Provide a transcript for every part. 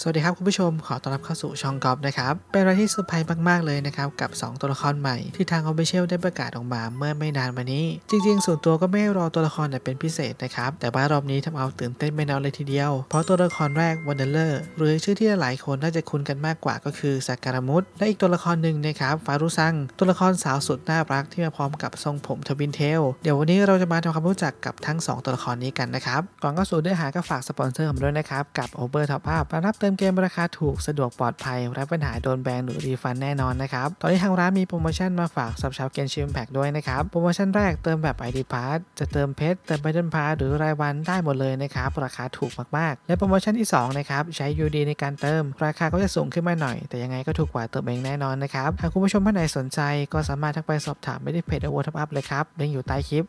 สวัสดีครับคุณผู้ชมขอต้อนรับเข้าสู่ช่องกอล์ฟนะครับ เป็นอะไรที่สุดร์พรมากๆเลยนะครับ กับ 2 ตัวละครใหม่ที่ทางออฟฟิเชียลได้ประกาศออกมาเมื่อไม่นานมานี้ จริงๆ ส่วนตัวก็ไม่รอตัวละครแต่เป็นพิเศษนะครับแต่ว่ารอบนี้ทำเอาตื่นเต้นไม่น้อยเลยทีเดียวเพราะตัวละครแรกวันเดอร์เลอร์หรือชื่อที่หลายคนน่าจะคุ้นกันมากกว่าก็คือสักการมุตและอีกตัวละครหนึ่งนะครับฟารุซังตัวละครสาวสุดน่ารักที่มาพร้อมกับทรงผมทวินเทลเดี๋ยววันนี้เราจะมาทำความรู้จักกับทั้ง 2 ตัวละครนี้กันนะครับก่อนก็สู่เนื้อหาก็ฝากสปอนเซอร์ผมด้วยนะครับกับ Over Top Up รับติมเกมราคาถูก สะดวกปลอดภัยรับปัญหาโดนแบนหรือรีฟันแน่นอนนะครับ ตอนนี้ทางร้านมีโปรโมชั่นมาฝากสำหรับาเกมชิมแพ็กด้วยนะครับ โปรโมชั่นแรกเติมแบบไอ i พาร์ตจะเติมเพชร เติมไปเดนพาร์หรือรายวันได้หมดเลยนะครับ ราคาถูกมากๆ และโปรโมชั่นที่2นะครับใช้ UD ในการเติม ราคาก็จะสูงขึ้นมาหน่อย แต่ยังไงก็ถูกกว่าเติมเองแน่นอนนะครับหากคุณผู้ชมท่านไหนสนใจ ก็สามารถทักไปสอบถามไม่ได้เพจออร์ทัพอัพเลยครับลิงก์อยู่ใต้คลิป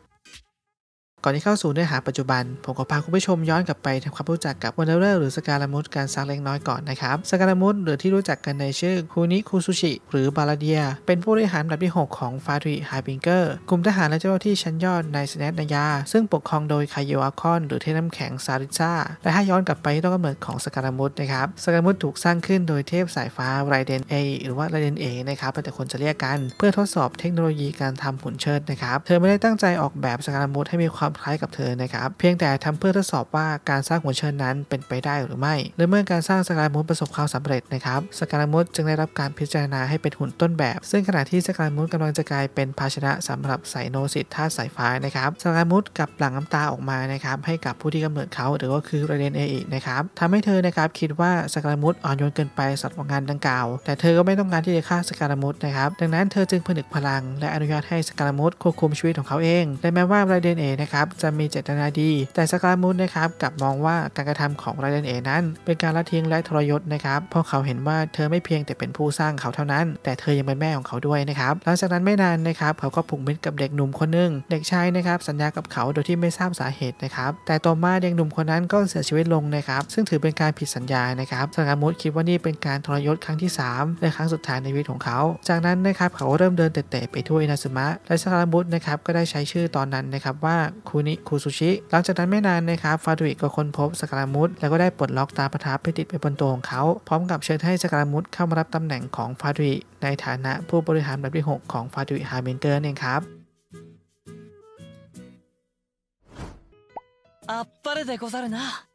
ก่อนที่เข้าสู่เนื้อหาปัจจุบัน ผมขอพาคุณผู้ชมย้อนกลับไปทำความรู้จักกับวันเดอร์หรือสการามุสการซักเล็กน้อยก่อนนะครับ สการามุสหรือที่รู้จักกันในชื่อคูนิคูซุชิหรือบาลาเดียเป็นผู้บริหารระดับที่ 6ของฟาริไฮบิงเกอร์กลุ่มทหารและเจ้าหน้าที่ชั้นยอดในสเนตนายา ซึ่งปกครองโดยคาโยอาคอนหรือเทน้ำแข็งซาริซ่าและถ้าย้อนกลับไปต้นกำเนิดของสการามุสนะครับสการามุสถูกสร้างขึ้นโดยเทพสายฟ้าไรเดนเอหรือว่าไรเดนเอนะครับแต่คนจะเรียกกัน เพื่อทดสอบเทคโนโลยีการทำหุ่นเชิดนะครับเธอไม่ได้ตั้งใจออกแบบสการามุสให้มีความคล้ายกับเธอนะครับเพียงแต่ทำเพื่อทดสอบว่าการสร้างหัวเชิญนั้นเป็นไปได้หรือไม่และเมื่อการสร้างสการมูดประสบความสำเร็จนะครับสการมูดจึงได้รับการพิจารณาให้เป็นหุ่นต้นแบบ ซึ่งขณะที่สการมูดกำลังจะกลาย เป็นภาชนะสำหรับใส่โนสิตธาตุสายฟ้านะครับสการมูดกับหลังน้ำตาออกมานะครับให้กับผู้ที่กำเนิดเขา หรือว่าคือเรเดนเออีกนะครับทำให้เธอนะครับคิดว่าสการมูดอ่อนโยนเกินไปสำหรับงานดังกล่าวแต่เธอก็ไม่ต้องการที่จะฆ่าสการมูดนะครับ ดังนั้นเธอจึงผนึกพลัง และอนุญาตให้สการมูดควบคุมชีวิตของเขาเองและแม้ว่าเรเดนเอนะครับับจะมีเจตนาดี แต่สกามูดนะครับกลับมองว่าการกระทำของไรเดนเอนั้น เป็นการละทิ้งและทรยศนะครับเพราะเขาเห็นว่าเธอไม่เพียงแต่เป็นผู้สร้างเขาเท่านั้น แต่เธอยังเป็นแม่ของเขาด้วยนะครับหลังจากนั้นไม่นานนะครับเขาก็ผูกมิตรกับเด็กหนุ่มคนหนึ่งเด็กชายนะครับสัญญากับเขาโดยที่ไม่ทราบสาเหตุนะครับแต่ต่อมาเด็กหนุ่มคนนั้นก็เสียชีวิตลงนะครับ ซึ่งถือเป็นการผิดสัญญานะครับสกามูดคิดว่านี่เป็นการทรยศครั้งที่3และครั้งสุดท้ายในชีวิตของเขา จากนั้นนะครับเขาเริ่มเดินเตะๆไปทั่วอินาซุมะและสกามูดนะครับก็ได้ใช้ชื่อตอนนั้นนะครับว่าคูนิคูซูชิ หลังจากนั้นไม่นานนะครับ ฟาดุอิก็ค้นพบสกามุตแล้วก็ได้ปลดล็อกตาประทับไปติดไปบนตัวของเขา พร้อมกับเชิญให้สกามุตเข้ามารับตำแหน่งของฟาดุอิในฐานะผู้บริหารระดับที่6ของฟาดุอิฮาเมนเตอร์เองครับあっぱれでござるな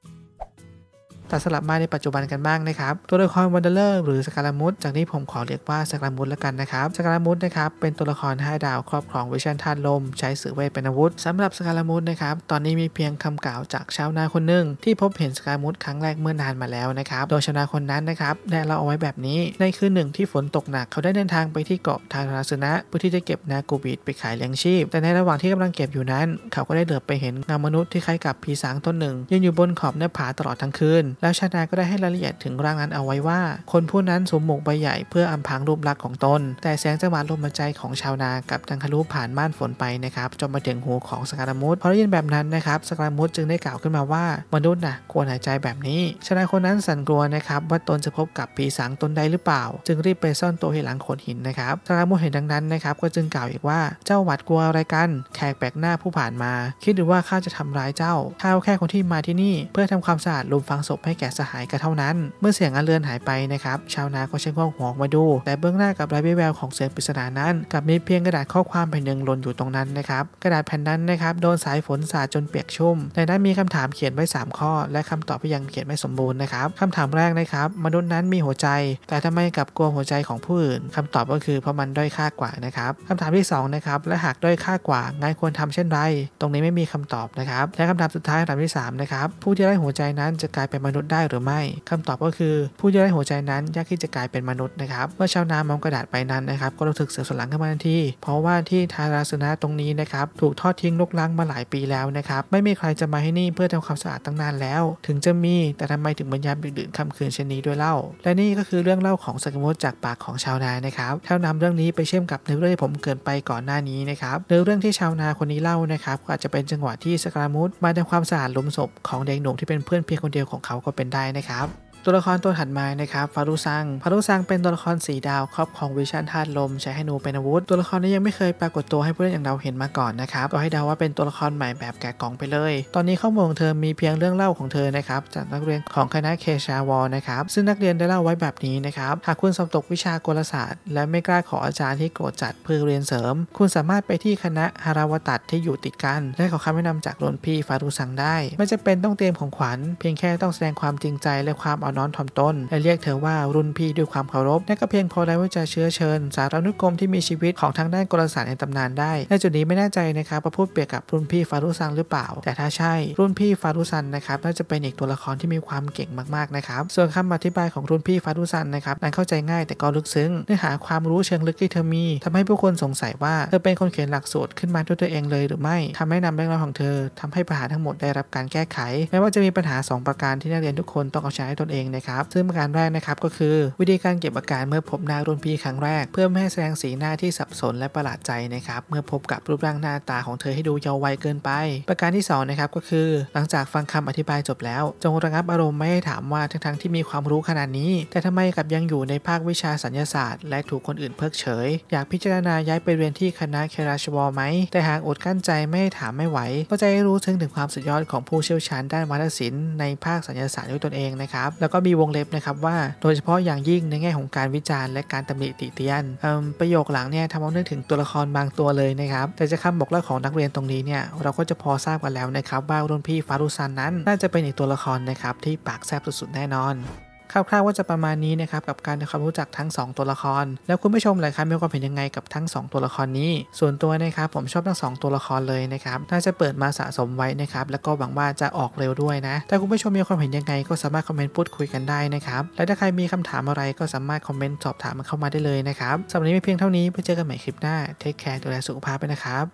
แต่สลับมาในปัจจุบันกันบ้างนะครับ ตัวละครวันเดอร์หรือสการามุดจากนี้ผมขอเรียกว่าสการามุดแล้วกันนะครับสการามุดนะครับเป็นตัวละคร5ดาวครอบครองวิชั่นธาตุลมใช้สื่อเวทเป็นอาวุธ สำหรับสการามุดนะครับตอนนี้มีเพียงคำกล่าวจากชาวนาคนหนึ่งที่พบเห็นสการามุดครั้งแรกเมื่อนานมาแล้วนะครับ โดยชาวนาคนนั้นนะครับได้เล่าเอาไว้แบบนี้ในคืนหนึ่งที่ฝนตกหนัก เขาได้เดินทางไปที่เกาะทาราสนะเพื่อที่จะเก็บนากกบีดไปขายเลี้ยงชีพ แต่ในระหว่างที่กำลังเก็บอยู่นั้น เขาก็ได้เหลือไปเห็นเงามนุษย์ที่คล้ายกับผีสางต้นหนึ่ง ยืนอยู่บนขอบหน้าผาตลอดทั้งคืนแล้วชาดาก็ได้ให้รายละเอียดถึงร่างนั้นเอาไว้ว่า คนผู้นั้นสวมหมวกใบใหญ่เพื่ออำพางรูปลักษณ์ของตนแต่แสงจังหวะลมหายใจของชาวนากับดังคลุผ่านม่านฝนไปนะครับจนมาถึงหูของสการมุตพอได้ยินแบบนั้นนะครับสการมุตจึงได้กล่าวขึ้นมาว่า มนุษย์นะควรหายใจแบบนี้ชาาคนนั้นสั่นกลัวนะครับว่าตนจะพบกับปีสางตนใดหรือเปล่า จึงรีบไปซ่อนตัวให้หลังโขดหินนะครับสการมุตเห็นดังนั้นนะครับก็จึงกล่าวอีกว่าเจ้าหวัดกลัวอะไรกัน แขกแปลกหน้าผู้ผ่านมา คิดดูว่าข้าจะทำร้ายเจ้า ข้าแค่คนที่มาที่นี่ เพื่อทำความสะอาดลุมฝังศพให้แก่สหายก็เท่านั้น เมื่อเสียงอันเลือนหายไปนะครับ ชาวนาก็เช้งข้อหัวมาดู แต่เบื้องหน้ากับไร้วิแววของเสียงปริศนานั้น กับมีเพียงกระดาษข้อความแผ่นหนึ่งหล่นอยู่ตรงนั้นนะครับ กระดาษแผ่นนั้นนะครับ โดนสายฝนสาดจนเปียกชุ่มในนั้นมีคำถามเขียนไว้ 3 ข้อ และคำตอบก็ยังเขียนไม่สมบูรณ์นะครับคำถามแรกนะครับ มนุษย์นั้นมีหัวใจ แต่ทำไมกับกลัวหัวใจของผู้อื่น คำตอบก็คือเพราะมันด้อยค่ากว่านะครับคำถามที่2นะครับและหากด้อยค่ากว่างายควรทำเช่นไร ตรงนี้ไม่มีคำตอบนะครับ และคำถามสุดท้ายคำถามที่3นะครับผู้ที่ได้หัวใจนั้นจะกลายเป็นมนุษย์ได้หรือไม่ คำตอบก็คือผู้ย่อยหัวใจนั้น ยากที่จะกลายเป็นมนุษย์นะครับเมื่อชาวนามองกระดาษใบนั้น นะครับ ก็รู้สึกเสียสลังขึ้นมาทันทีเพราะว่าที่ทาราสนะตรงนี้นะครับถูกทอดทิ้งลกล้างมาหลายปีแล้วนะครับ ไม่มีใครจะมาให้นี่เพื่อทำความสะอาดตั้งนานแล้ว ถึงจะมีแต่ทำไมถึงบรรยามดึกดื่นคำคืนเช่นนี้ด้วยเล่า และนี่ก็คือเรื่องเล่าของสกิมสจากปากของชาวนานะครับถ่านำเรื่องนี้ไปเชื่อมกับในเรื่องที่ผมเกินไปก่อนหน้านี้นะครับในเรื่องที่ชาวนาคนนี้เล่านะครับก็อาจจะเป็นจังหวะที่สกามุสมาทำความสะอาดหลุมศพ ของเด็กหนุ่มที่เป็นเพื่อนเพียงคนเดียวของเขาก็เป็นได้นะครับตัวละครตัวถัดมานะครับฟารุซัง ฟารุซังเป็นตัวละครสีดาวครอบของวิชันธาตุลมใช้ให้นูเป็นอาวุธตัวละครนี้ยังไม่เคยปรากฏตัวให้ผู้เล่นอย่างเราเห็นมาก่อนนะครับก็ให้เดาว่าเป็นตัวละครใหม่แบบแกะกล่องไปเลย ตอนนี้ข้อมูลของเธอมีเพียงเรื่องเล่าของเธอนะครับจากนักเรียนของคณะเคชาวอลนะครับซึ่งนักเรียนได้เล่าไว้แบบนี้นะครับหากคุณสอบตกวิชากลศาสตร์ และไม่กล้าขออาจารย์ที่โกรธจัดเพื่อเรียนเสริม คุณสามารถไปที่คณะฮาราวตัดที่อยู่ติดกัน และขอคำแนะนำจากรุ่นพี่ฟารุซังได้ ไม่จะเป็นต้องเตรียมของขวัญ เพียงแค่ต้องแสดงความจริงใจและความอ่อนน้อนถ่อมตนและเรียกเธอว่ารุ่นพี่ด้วยความเคารพนั่นก็เพียงพอแล้วว่าจะเชื้อเชิญสารานุกรมที่มีชีวิตของทางด้านกลศาสตร์ในตำนานได้ในจุดนี้ไม่แน่ใจนะครับว่าพูดเปรียบกับรุ่นพี่ฟารุซันหรือเปล่า แต่ถ้าใช่รุ่นพี่ฟารุซันนะครับน่าจะเป็นอีกตัวละครที่มีความเก่งมากๆนะครับส่วนคำอธิบายของรุ่นพี่ฟารุซันนะครับนั้นเข้าใจง่ายแต่ก็ลึกซึ้งเนื้อหาความรู้เชิงลึกที่เธอมีทำให้ผู้คนสงสัยว่าเธอเป็นคนเขียนหลักสูตรขึ้นมาด้วยตัวเองเลย หรือไม่ ทำให้นำเรื่องราวของเธอ ทำให้ปัญหาทั้งหมดได้รับการแก้ไขแม้ว่าจะมีปัญหา2ประการที่นักเรียนทุกคนต้องเอาช้ตนเององนะครับซึ่งประการแรกนะครับก็คือวิธีการเก็บอาการเมื่อพบหน้ารุ่นพี่ครั้งแรกเพื่อไม่ให้แสดงสีหน้าที่สับสนและประหลาดใจนะครับเมื่อพบกับรูปร่างหน้าตาของเธอให้ดูเยาว์วัยเกินไป ประการที่2นะครับก็คือหลังจากฟังคำอธิบายจบแล้วจงระงับอารมณ์ไม่ให้ถามว่าทั้งๆทที่มีความรู้ขนาดนี้ แต่ทำไมกับยังอยู่ในภาควิชาสัญญาศาสตร์ และถูกคนอื่นเพิกเฉยอยากพิจารณาย้ายไปเรียนที่คณะเคราชวอไหม แต่หากอดกั้นใจไม่ถามไม่ไหวก็จะให้รู้ถึงถึงความสุดยอดของผู้เชี่ยวชาญด้านวัฒนศิลป์ในภาคสัญญาศาสตร์ด้วยตนเองนะครับแล้วก็มีวงเล็บนะครับว่าโดยเฉพาะอย่างยิ่งในแง่ของการวิจารณ์และการตำหนิติเตียนประโยคหลังเนี่ยทำเอานึกถึงตัวละครบางตัวเลยนะครับแต่จะคำบอกเล่าของนักเรียนตรงนี้เนี่ยเราก็จะพอทราบกันแล้วนะครับ ว่ารุ่นพี่ฟารุซันนั้นน่าจะเป็นอีกตัวละครนะครับที่ปากแซบสุดๆแน่นอนคร่าวๆว่าจะประมาณนี้นะครับกับการทำความรู้จักทั้ง 2 ตัวละคร แล้วคุณผู้ชมหลายครั้งมีความเห็นยังไงกับทั้ง 2 ตัวละครนี้ ส่วนตัวนะครับผมชอบทั้ง 2 ตัวละครเลยนะครับน่าจะเปิดมาสะสมไว้นะครับแล้วก็หวังว่าจะออกเร็วด้วยนะแต่คุณผู้ชมมีความเห็นยังไง ก็สามารถคอมเมนต์พูดคุยกันได้นะครับและถ้าใครมีคำถามอะไรก็สามารถคอมเมนต์สอบถามมันเข้ามาได้เลยนะครับสำหรับนี้เพียงเท่านี้ไปเจอกันใหม่คลิปหน้าเทคแคร์ดูแลสุขภาพไปนะครับ